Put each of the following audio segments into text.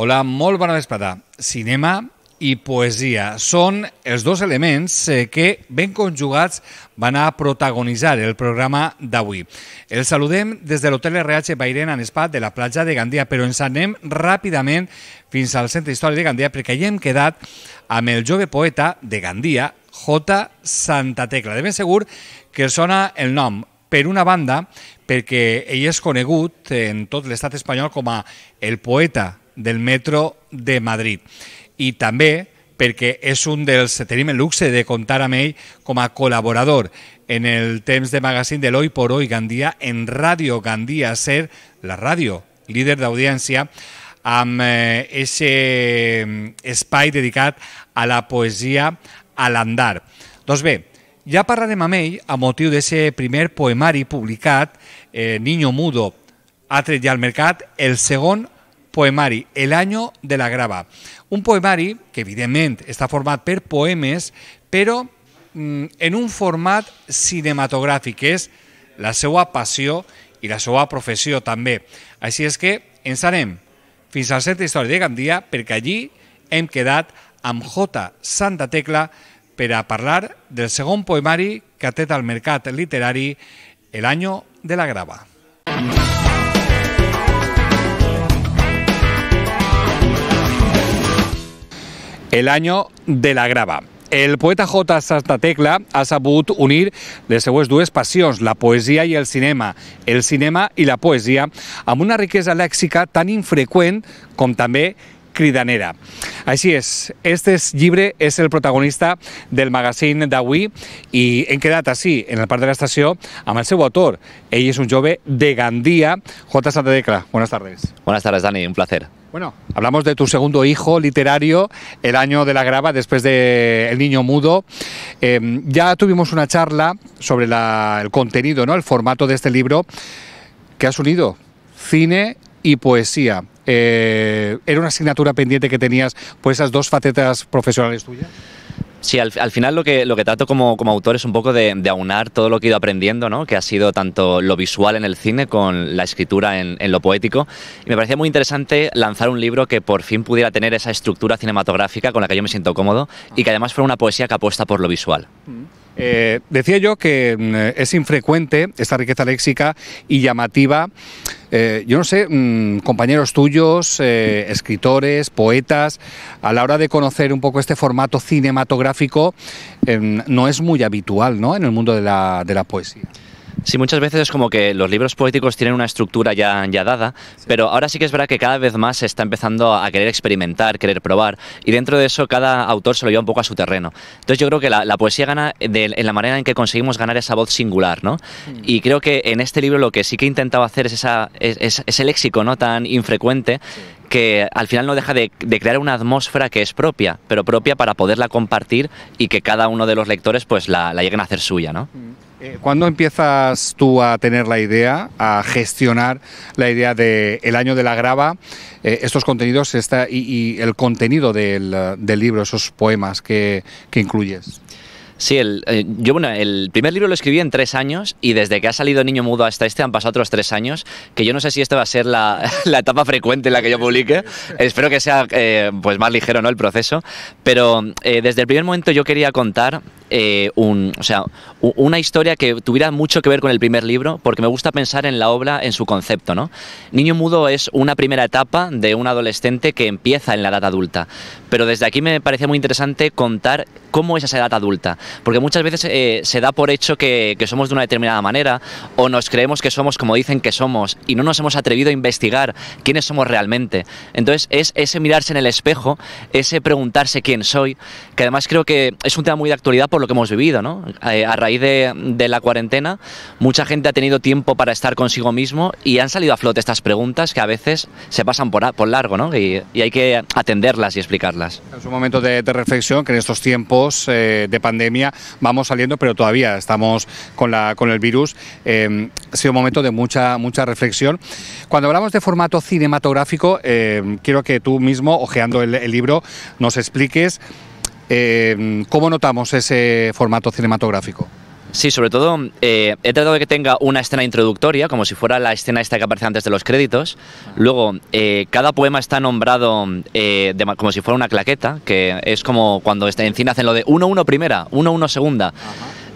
Hola, molt bona vesprada. Cinema i poesia són els dos elements eh, que, ben conjugats, van a protagonitzar el programa d'avui. El saludem des de l'hotel RH Bairen en Spa de la platja de Gandia, però ens anem ràpidament fins al Centre Històric de Gandia perquè hi hem quedat amb el jove poeta de Gandia, J. Santa Tecla. De ben segur que sona el nom, per una banda, perquè ell és conegut en tot l'estat espanyol com a el poeta del metro de Madrid. I també perquè és un dels... Tenim el luxe de comptar amb ell com a col·laborador en el temps de magazine de l'Oi por Hoy Gandia, en Ràdio Gandia, ser la ràdio líder d'audiència, amb aquest eh, mm, espai dedicat a la poesia a l'andar. Doncs bé, ja parlarem amb ell a motiu d'aquest primer poemari publicat, eh, Niño Mudo, ha tret ja al mercat, el segon poemari El any de la grava. Un poemari que, evidentment, està format per poemes, però mm, en un format cinematogràfic, que és la seva passió i la seva professió també. Així és que ens anem fins al Centre Històric de Gandia perquè allí hem quedat amb J. Santa Tecla per a parlar del segon poemari que ha tret al mercat literari El any de la grava. Música el año de la grava. El poeta J. Santa Tecla ha sabut unir les seues dues passions, la poesia i el cinema, el cinema i la poesia, amb una riquesa lèxica tan infreqüent com també cridanera. Así es, este es libre. es el protagonista del magazine y en qué data, sí, en el par de la estación, a seu autor. ella es un jove de Gandía, J. Santa Decla, Buenas tardes. Buenas tardes, Dani, un placer. Bueno, hablamos de tu segundo hijo literario, El año de la grava, después de El niño mudo. Em, ya tuvimos una charla sobre el contenido, ¿no? el formato de este libro, que has unido cine y poesía. Eh, ¿Era una asignatura pendiente que tenías por esas dos facetas profesionales tuyas? Sí, al, final lo que, lo que trato como, como autor es un poco de, aunar todo lo que he ido aprendiendo, ¿no? que ha sido tanto lo visual en el cine con la escritura en, lo poético. Y me parecía muy interesante lanzar un libro que por fin pudiera tener esa estructura cinematográfica con la que yo me siento cómodo y que además fuera una poesía que apuesta por lo visual. Mm. Eh, decía yo que mm, eh, es infrecuente esta riqueza léxica y llamativa. Eh, yo no sé, mm, compañeros tuyos, escritores, poetas, a la hora de conocer un poco este formato cinematográfico, em, no es muy habitual ¿no? en el mundo de la poesía. Sí, muchas veces es como que los libros poéticos tienen una estructura ya, ya dada, pero ahora sí que es verdad que cada vez más se está empezando a querer experimentar, querer probar, y dentro de eso cada autor se lo lleva un poco a su terreno. Entonces yo creo que la, poesía gana en la manera en que conseguimos ganar esa voz singular, ¿no? Mm. Y creo que en este libro lo que sí que he intentado hacer es, esa, ese léxico no tan infrecuente. que al final no deja de, crear una atmósfera que es propia, pero propia para poderla compartir y que cada uno de los lectores pues la, la lleguen a hacer suya, ¿no? Mm. Eh, ¿Cuándo empiezas tú a tener la idea, a gestionar la idea del año de la grava, eh, estos contenidos y, el contenido del, libro, esos poemas que, incluyes? Sí, el, eh, yo el primer libro lo escribí en tres años y desde que ha salido Niño Mudo hasta este han pasado otros tres años, que yo no sé si esta va a ser la, etapa frecuente en la que yo publique. Espero que sea pues más ligero ¿no? el proceso, pero desde el primer momento yo quería contar eh, un, una historia que tuviera mucho que ver con el primer libro, porque me gusta pensar en la obra en su concepto. ¿no? Niño Mudo es una primera etapa de un adolescente que empieza en la edad adulta, pero desde aquí me parece muy interesante contar cómo es esa edad adulta, porque muchas veces eh, se da por hecho que, que somos de una determinada manera o nos creemos que somos como dicen que somos y no nos hemos atrevido a investigar quiénes somos realmente. Entonces es ese mirarse en el espejo, ese preguntarse quién soy, que además creo que es un tema muy de actualidad por lo que hemos vivido, ¿no? Eh, a raíz de, la cuarentena, mucha gente ha tenido tiempo para estar consigo mismo y han salido a flote estas preguntas que a veces se pasan por, largo, ¿no? Y, hay que atenderlas y explicarlas. Es un momento de, reflexión que en estos tiempos eh, de pandemia vamos saliendo, pero todavía estamos con, el virus. Em, ha sido un momento de mucha, mucha reflexión. Cuando hablamos de formato cinematográfico, em, quiero que tú mismo, ojeando el, el libro, nos expliques Em, ¿Cómo notamos ese formato cinematográfico? Sí, sobre todo eh, he tratado de que tenga una escena introductoria, como si fuera la escena esta que aparece antes de los créditos. Luego, eh, cada poema está nombrado eh, como si fuera una claqueta, que es como cuando este, en cine hacen lo de 1-1 primera, 1-1 segunda.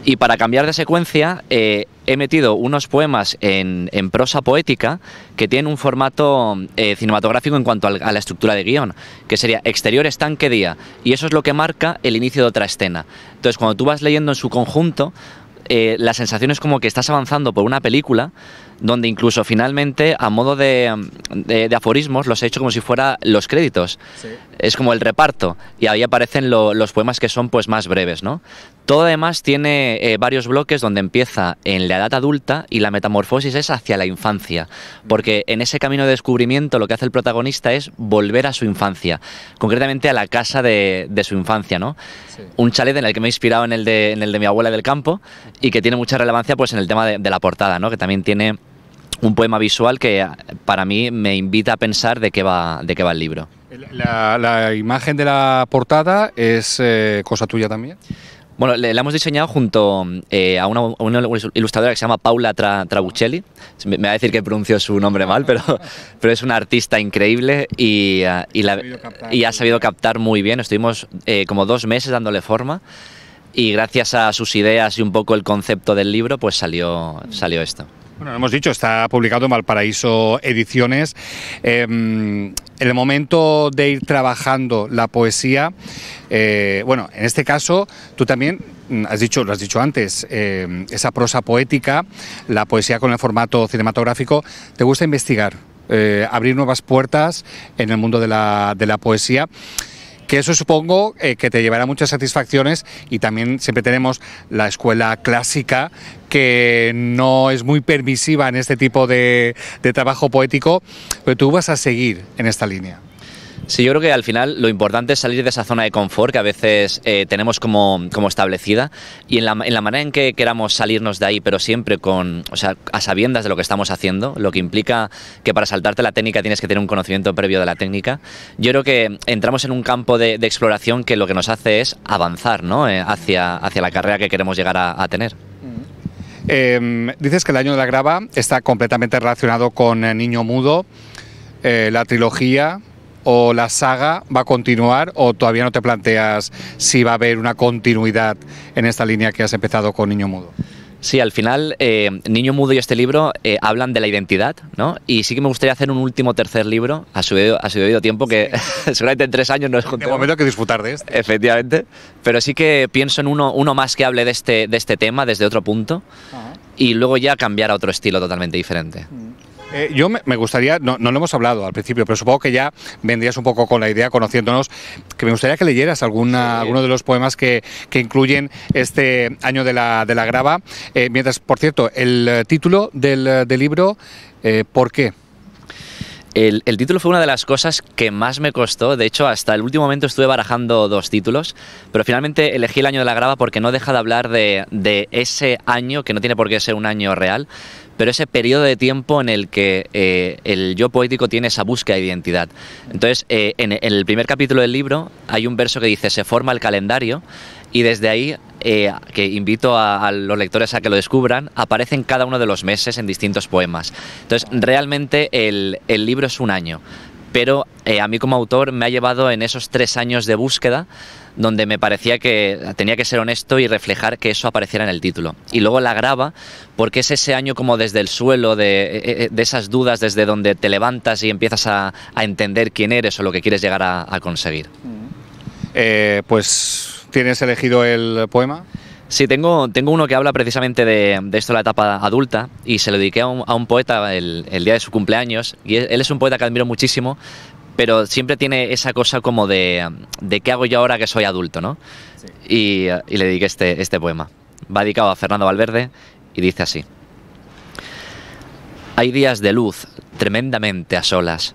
Y para cambiar de secuencia, eh, he metido unos poemas en, prosa poética que tienen un formato eh, cinematográfico en cuanto a la estructura de guión, que sería exterior estanque día, y eso es lo que marca el inicio de otra escena. Entonces, cuando tú vas leyendo en su conjunto, eh, la sensación es como que estás avanzando por una película donde incluso finalmente, a modo de, aforismos, los he hecho como si fuera los créditos. Es como el reparto, y ahí aparecen los poemas que son pues más breves, ¿no? Todo además tiene eh, varios bloques donde empieza en la edad adulta y la metamorfosis es hacia la infancia, porque en ese camino de descubrimiento lo que hace el protagonista es volver a su infancia, concretamente a la casa de, su infancia, ¿no? Un chalet en el que me he inspirado en el, de, mi abuela del campo y que tiene mucha relevancia pues en el tema de, la portada, ¿no? Que también tiene un poema visual que ah, para mí me invita a pensar de qué va, de qué va el libro. La, imagen de la portada es eh, cosa tuya también. Bueno, la hemos diseñado junto eh, a, una, ilustradora que se llama Paula Trabuccelli. Me, va a decir que pronuncio su nombre mal, pero, pero es una artista increíble y, eh, y, ha sabido captar muy bien. Estuvimos eh, como dos meses dándole forma y gracias a sus ideas y un poco el concepto del libro, pues salió, salió esto. Bueno, lo hemos dicho, está publicado en Valparaíso Ediciones. Em, en el momento de ir trabajando la poesía, eh, bueno, en este caso tú también mm, has dicho, lo has dicho antes, em, esa prosa poética, la poesía con el formato cinematográfico, ¿te gusta investigar? Eh, abrir nuevas puertas en el mundo de la, de la poesía que eso supongo eh, que te llevará muchas satisfacciones y también siempre tenemos la escuela clásica que no es muy permisiva en este tipo de trabajo poético, pero tú vas a seguir en esta línea. Sí, yo creo que al final lo importante es salir de esa zona de confort que a veces eh, tenemos como, como, establecida y en la, en la, manera en que queramos salirnos de ahí, pero siempre con, o sea, a sabiendas de lo que estamos haciendo, lo que implica que para saltarte la técnica tienes que tener un conocimiento previo de la técnica. Yo creo que entramos en un campo de, exploración que lo que nos hace es avanzar ¿no? Eh, hacia, hacia la carrera que queremos llegar a, tener. Em, dices que el año de la grava está completamente relacionado con eh, Niño Mudo, la trilogía, o la saga va a continuar o todavía no te planteas si va a haber una continuidad en esta línea que has empezado con Niño Mudo? Sí, al final, eh, Niño Mudo y este libro eh, hablan de la identidad, ¿no? Y sí que me gustaría hacer un último tercer libro, a su debido, tiempo, que seguramente en tres años no es De momento hay que disfrutar de esto. Efectivamente. Pero sí que pienso en uno, uno más que hable de este, este tema desde otro punto. Y luego ya cambiar a otro estilo totalmente diferente. Mm. Eh, yo me, gustaría, no, no, lo hemos hablado al principio, pero supongo que ya vendrías un poco con la idea, conociéndonos, que me gustaría que leyeras alguna, alguno de los poemas que, que, incluyen este año de la, de la grava. Eh, mientras, por cierto, el eh, título del, del libro, ¿por qué? El, el, título fue una de las cosas que más me costó. De hecho, hasta el último momento estuve barajando dos títulos, pero finalmente elegí el año de la grava porque no deja de hablar de, de ese año, que no tiene por qué ser un año real, pero ese periodo de tiempo en el que eh, el yo poético tiene esa búsqueda de identidad. Entonces, eh, en, el primer capítulo del libro hay un verso que dice, se forma el calendario y desde ahí, eh, que invito a, los lectores a que lo descubran, aparecen cada uno de los meses en distintos poemas. Entonces, realmente el, el libro es un año, pero a mí como autor me ha llevado en esos tres años de búsqueda donde me parecía que tenía que ser honesto y reflejar que eso apareciera en el título. Y luego La graba porque es ese año como desde el suelo, de, eh, eh, eh, esas dudas, desde donde te levantas y empiezas a, entender quién eres o lo que quieres llegar a, conseguir. Mm. pues, ¿tienes elegido el poema? Sí, tengo, tengo uno que habla precisamente de, de esto, la etapa adulta, y se lo dediqué a un, poeta el, el, día de su cumpleaños. Y e, él es un poeta que admiro muchísimo, pero siempre tiene esa cosa como de, de qué hago yo ahora que soy adulto, ¿no? Y, le dediqué este, este poema. Va dedicado a Fernando Valverde y dice así. Hay días de luz tremendamente a solas.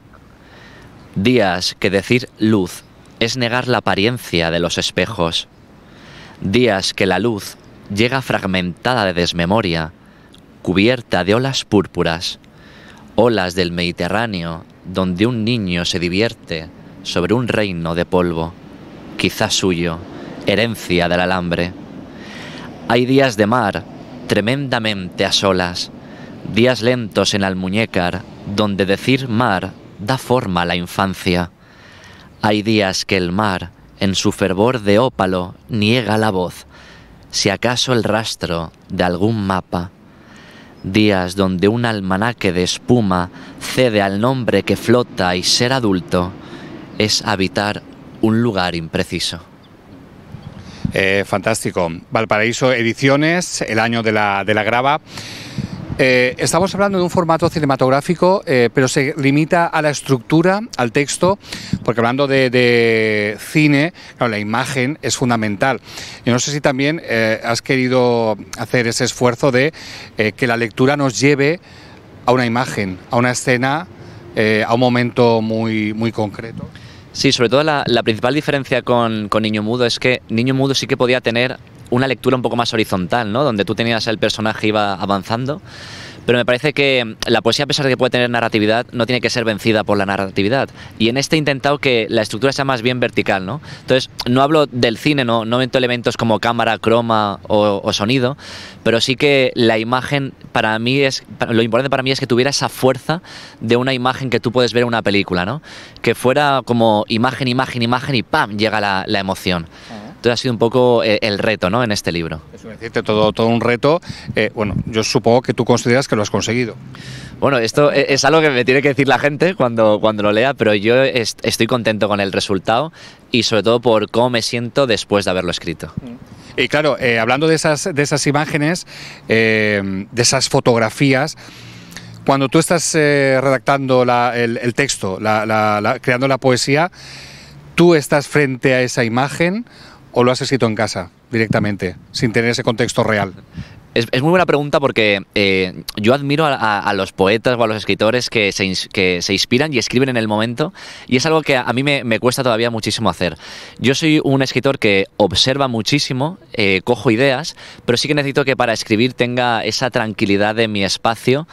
Días que decir luz es negar la apariencia de los espejos. Días que la luz llega fragmentada de desmemoria, cubierta de olas púrpuras, olas del Mediterráneo donde un niño se divierte sobre un reino de polvo, quizás suyo, herencia del alambre. Hay días de mar, tremendamente a solas, días lentos en Almuñécar, donde decir mar da forma a la infancia. Hay días que el mar, en su fervor de ópalo, niega la voz, si acaso el rastro de algún mapa días donde un almanaque de espuma cede al nombre que flota y ser adulto es habitar un lugar impreciso. Eh, fantástico. Valparaíso Ediciones, el año de la, de la grava. Eh, estamos hablando de un formato cinematográfico, eh, pero se limita a la estructura, al texto, porque hablando de, cine, la imagen es fundamental. Yo no sé si también eh, has querido hacer ese esfuerzo de que la lectura nos lleve a una imagen, a una escena, a un momento muy, muy concreto. Sí, sobre todo la, principal diferencia con Niño Mudo es que Niño Mudo sí que podía tener una lectura un poco más horizontal, ¿no? Donde tú tenías el personaje iba avanzando. Pero me parece que la poesía, a pesar de que puede tener narratividad, no tiene que ser vencida por la narratividad. Y en este he intentado que la estructura sea más bien vertical, ¿no? Entonces, no hablo del cine, no, no meto elementos como cámara, croma o, sonido, pero sí que la imagen, para mí, es lo importante para mí es que tuviera esa fuerza de una imagen que tú puedes ver en una película, ¿no? Que fuera como imagen, imagen, imagen y ¡pam! llega la emoción. Ah. ...tú has sido un poco eh, el reto ¿no? en este libro. Es decir, todo, todo un reto. Eh, bueno, yo supongo que tú consideras que lo has conseguido. Bueno, esto e-, es algo que me tiene que decir la gente cuando, cuando lo lea, pero yo estoy contento con el resultado y sobre todo por cómo me siento después de haberlo escrito. Y claro, eh, hablando de esas, de esas imágenes, de esas fotografías, cuando tú estás redactando el, texto, creando la poesía, tú estás frente a esa imagen o lo has escrito en casa directamente, sin tener ese contexto real? Es, muy buena pregunta porque eh, yo admiro a, los poetas o a los escritores que se, inspiran y escriben en el momento y es algo que a, mí me, cuesta todavía muchísimo hacer. Yo soy un escritor que observa muchísimo, eh, cojo ideas, pero sí que necesito que para escribir tenga esa tranquilidad de mi espacio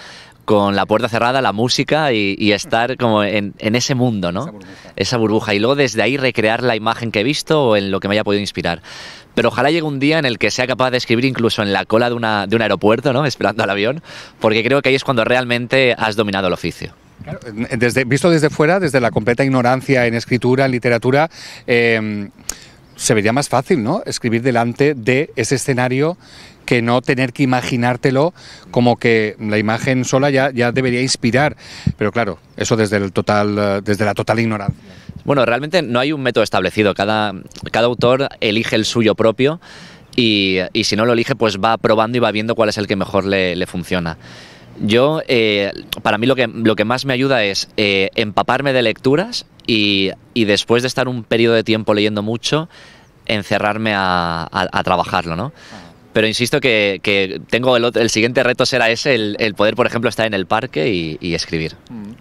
con la puerta cerrada, la música y, estar como en, ese mundo, ¿no? Esa burbuja. Y luego desde ahí recrear la imagen que he visto o en lo que me haya podido inspirar. Pero ojalá llegue un día en el que sea capaz de escribir incluso en la cola de, un aeropuerto, ¿no? Esperando al avión, porque creo que ahí es cuando realmente has dominado el oficio. desde, visto desde fuera, desde la completa ignorancia en escritura, en literatura, eh, se vería más fácil, ¿no? Escribir delante de ese escenario que no tener que imaginártelo como que la imagen sola ya, ya debería inspirar. Pero claro, eso desde, el total, eh, desde la total ignorancia. Bueno, realmente no hay un método establecido. Cada, cada autor elige el suyo propio y, si no lo elige, pues va probando y va viendo cuál es el que mejor le, funciona. Yo, eh, para mí lo que, lo que más me ayuda es eh, empaparme de lecturas y, después de estar un periodo de tiempo leyendo mucho, encerrarme a, trabajarlo, ¿no? Pero insisto que, tengo el, siguiente reto será ese, el, poder, por ejemplo, estar en el parque y, escribir. Mm.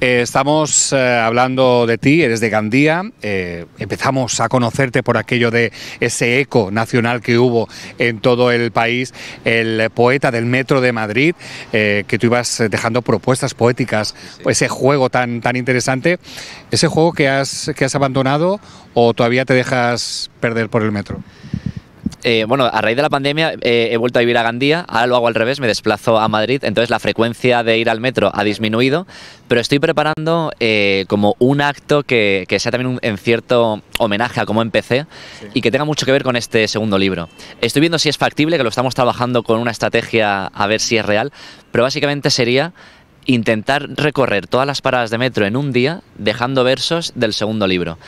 Eh, estamos eh, hablando de ti, eres de Gandía, eh, empezamos a conocerte por aquello de ese eco nacional que hubo en todo el país, el poeta del Metro de Madrid, que tú ibas dejando propuestas poéticas, ese juego tan, tan interesante, ese juego que has, que has abandonado o todavía te dejas perder por el metro. Eh, bueno, a raíz de la pandemia eh, he vuelto a vivir a Gandía, ahora lo hago al revés, me desplazo a Madrid, entonces la frecuencia de ir al metro ha disminuido, pero estoy preparando eh, como un acto que, sea también un, en cierto homenaje a cómo empecé y que tenga mucho que ver con este segundo libro. Estoy viendo si es factible, que lo estamos trabajando con una estrategia a ver si es real, pero básicamente sería intentar recorrer todas las paradas de metro en un día dejando versos del segundo libro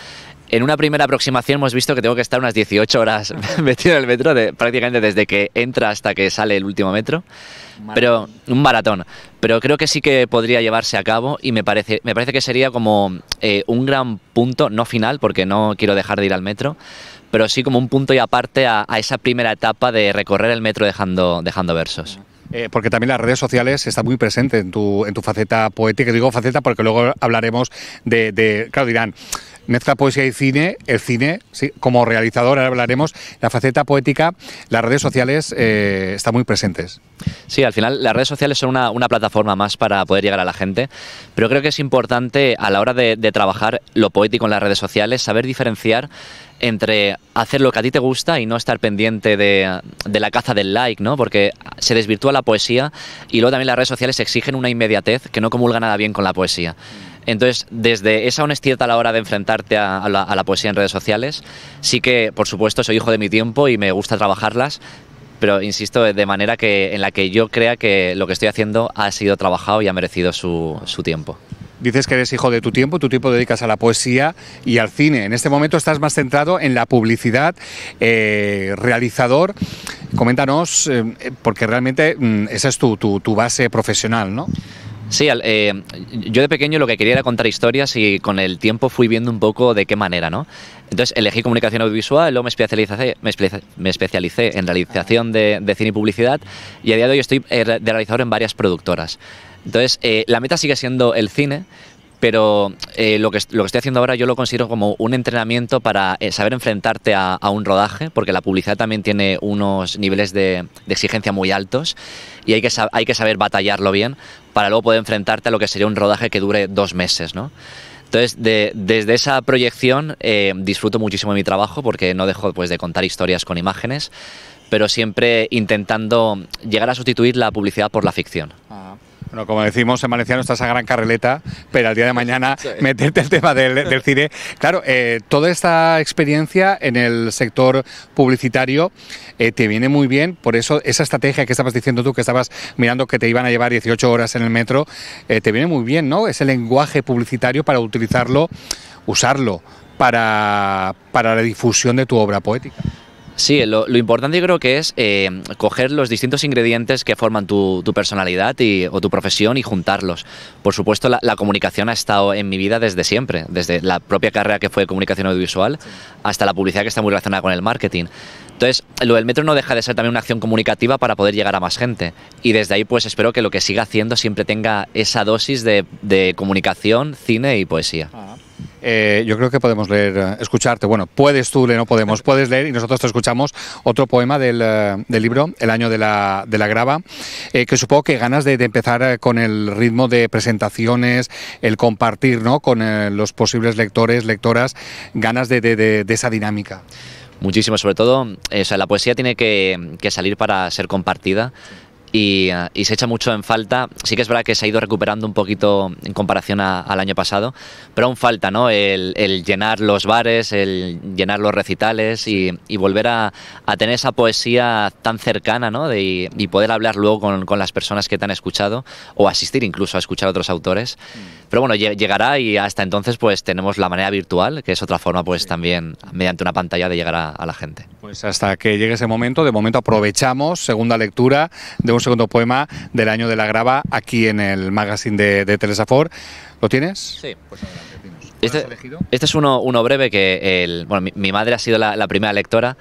en una primera aproximación hemos visto que tengo que estar unas 18 horas metido en el metro, de, prácticamente desde que entra hasta que sale el último metro. Pero un maratón. Pero creo que sí que podría llevarse a cabo y me parece, me parece que sería como eh, un gran punto, no final, porque no quiero dejar de ir al metro, pero sí como un punto y aparte a, esa primera etapa de recorrer el metro dejando, dejando versos. Eh, porque también las redes sociales están muy presentes en tu, en tu faceta poética. Digo faceta porque luego hablaremos de, de claro, dirán, mezcla poesía y cine, el cine, como realizador, ahora hablaremos, la faceta poética, las redes sociales eh, están muy presentes. Sí, al final las redes sociales son una, plataforma más para poder llegar a la gente, pero creo que es importante a la hora de, trabajar lo poético en las redes sociales, saber diferenciar entre hacer lo que a ti te gusta y no estar pendiente de, la caza del like, ¿no? Porque se desvirtúa la poesía y luego también las redes sociales exigen una inmediatez que no comulga nada bien con la poesía. Entonces, desde esa honestidad a la hora de enfrentarte a, la, poesía en redes sociales, sí que, por supuesto, soy hijo de mi tiempo y me gusta trabajarlas, pero insisto, de manera que en la que yo crea que lo que estoy haciendo ha sido trabajado y ha merecido su, tiempo. Dices que eres hijo de tu tiempo, tu tiempo dedicas a la poesía y al cine. En este momento estás más centrado en la publicidad, eh, realizador. Coméntanos, eh, porque realmente mm, esa es tu, tu base profesional, ¿no? Sí, eh, yo de pequeño lo que quería era contar historias y con el tiempo fui viendo un poco de qué manera, ¿no? Entonces elegí comunicación audiovisual, luego me especialicé, me, especialicé en realización de, cine y publicidad y a día de hoy estoy eh, de realizador en varias productoras. Entonces, eh, la meta sigue siendo el cine, pero lo, que, lo que estoy haciendo ahora yo lo considero como un entrenamiento para saber enfrentarte a, un rodaje, porque la publicidad también tiene unos niveles de, de exigencia muy altos y hay que, hay que saber batallarlo bien para luego poder enfrentarte a lo que sería un rodaje que dure dos meses, ¿no? Entonces, desde esa proyección eh, disfruto muchísimo de mi trabajo porque no dejo pues, de contar historias con imágenes, pero siempre intentando llegar a sustituir la publicidad por la ficción. Ah. Bueno, como decimos, en Valenciano estás a gran carreleta, pero al día de mañana meterte el tema del, del cine. Claro, eh, toda esta experiencia en el sector publicitario eh, te viene muy bien, por eso esa estrategia que estabas diciendo tú, que estabas mirando que te iban a llevar 18 horas en el metro, eh, te viene muy bien, ¿no? Ese lenguaje publicitario para utilizarlo, usarlo para la difusión de tu obra poética. Sí, lo, importante yo creo que es eh, coger los distintos ingredientes que forman tu, personalidad o tu profesión y juntarlos. Por supuesto, la, comunicación ha estado en mi vida desde siempre, desde la propia carrera que fue comunicación audiovisual hasta la publicidad que está muy relacionada con el marketing. Entonces, lo del metro no deja de ser también una acción comunicativa para poder llegar a más gente. Y desde ahí, pues espero que lo que siga haciendo siempre tenga esa dosis de, comunicación, cine y poesía. Eh, yo creo que podemos leer, eh, escucharte. Bueno, puedes tú, le no podemos, puedes leer y nosotros te escuchamos otro poema del, eh, libro, El año de la, de la grava, que supongo que ganas de, empezar con el ritmo de presentaciones, el compartir ¿no? con los posibles lectores, lectoras, ganas de, esa dinámica. Muchísimo, sobre todo, o la poesía tiene que, que salir para ser compartida. Eh, y, se echa mucho en falta. Sí que es verdad que se ha ido recuperando un poquito en comparación al año pasado, pero aún falta, ¿no? El, llenar los bares, el llenar los recitales y, volver a, tener esa poesía tan cercana, ¿no? De, y poder hablar luego con, con, las personas que te han escuchado o asistir incluso a escuchar a otros autores. Mm. Pero bueno, llegará y hasta entonces pues tenemos la manera virtual, que es otra forma pues también mediante una pantalla de llegar a, la gente. Pues hasta que llegue ese momento, de momento aprovechamos segunda lectura de un segundo poema del año de la grava aquí en el magazine de, de Telesafor. ¿Lo tienes? Sí, pues este, este, es uno, breve que mi, madre ha sido la, primera lectora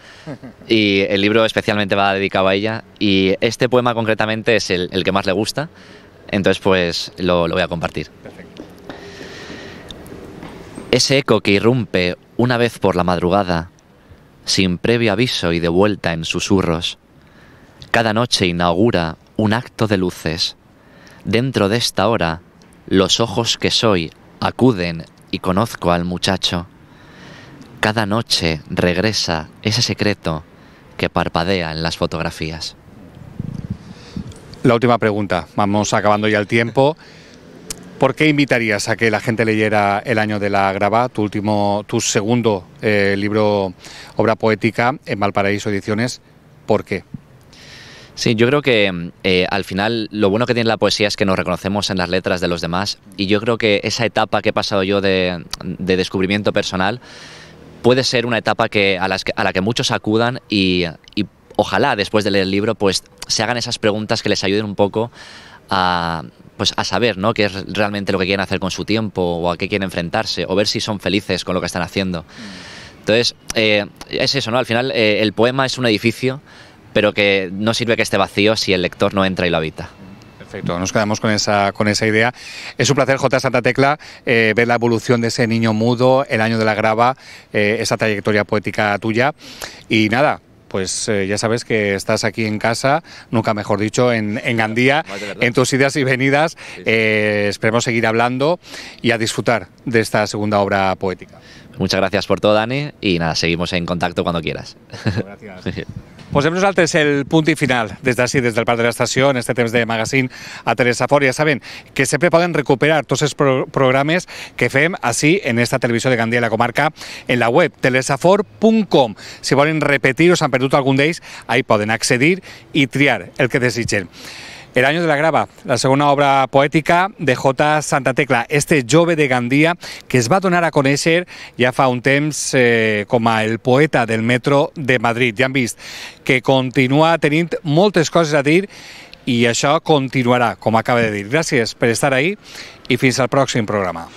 y el libro especialmente va dedicado a ella y este poema concretamente es el, que más le gusta, entonces pues lo, voy a compartir. Perfecto. Ese eco que irrumpe una vez por la madrugada, sin previo aviso y de vuelta en susurros, cada noche inaugura un acto de luces. Dentro de esta hora, los ojos que soy acuden y conozco al muchacho. Cada noche regresa ese secreto que parpadea en las fotografías. La última pregunta, vamos acabando ya el tiempo. ¿Por qué invitarías a que la gente leyera El año de la grava, tu último, tu segundo eh, libro, obra poética en Valparaíso Ediciones? ¿Por qué? Sí, yo creo que mm, eh, al final lo bueno que tiene la poesía es que nos reconocemos en las letras de los demás y yo creo que esa etapa que he pasado yo de, mm, descubrimiento personal puede ser una etapa que, a, la que muchos acudan y, ojalá después de leer el libro pues se hagan esas preguntas que les ayuden un poco a, pues, a saber ¿no? qué es realmente lo que quieren hacer con su tiempo o a qué quieren enfrentarse o ver si son felices con lo que están haciendo. Mm. Entonces, eh, es eso, ¿no? Al final eh, el poema es un edificio pero que no sirve que esté vacío si el lector no entra y lo habita. Perfecto, nos quedamos con esa, con esa idea. Es un placer, J. Santa Tecla, eh, ver la evolución de ese niño mudo, el año de la grava, eh, esa trayectoria poética tuya. Y nada, pues eh, ya sabes que estás aquí en casa, nunca mejor dicho, en, Gandía, en tus ideas y venidas. esperemos seguir hablando y a disfrutar de esta segunda obra poética. Muchas gracias por todo, Dani, y nada, seguimos en contacto cuando quieras. Gracias. Posem nosaltres el punt i final des d'ací, des del Parc de l'Estació, en este temps de magazín a Teresa Fort. Ja saben que sempre poden recuperar tots els pro programes que fem ací en esta televisió de Gandia i la comarca en la web telesafort.com. Si volen repetir o s'han perdut algun d'ells, ahí poden accedir i triar el que desitgen. El año de la grava, la segona obra poètica de J. Santa Tecla, este jove de Gandia que es va donar a conèixer ja fa un temps eh, com a el poeta del metro de Madrid. Ja han vist que continua tenint moltes coses a dir i això continuarà, com acaba de dir. Gràcies per estar ahí i fins al pròxim programa.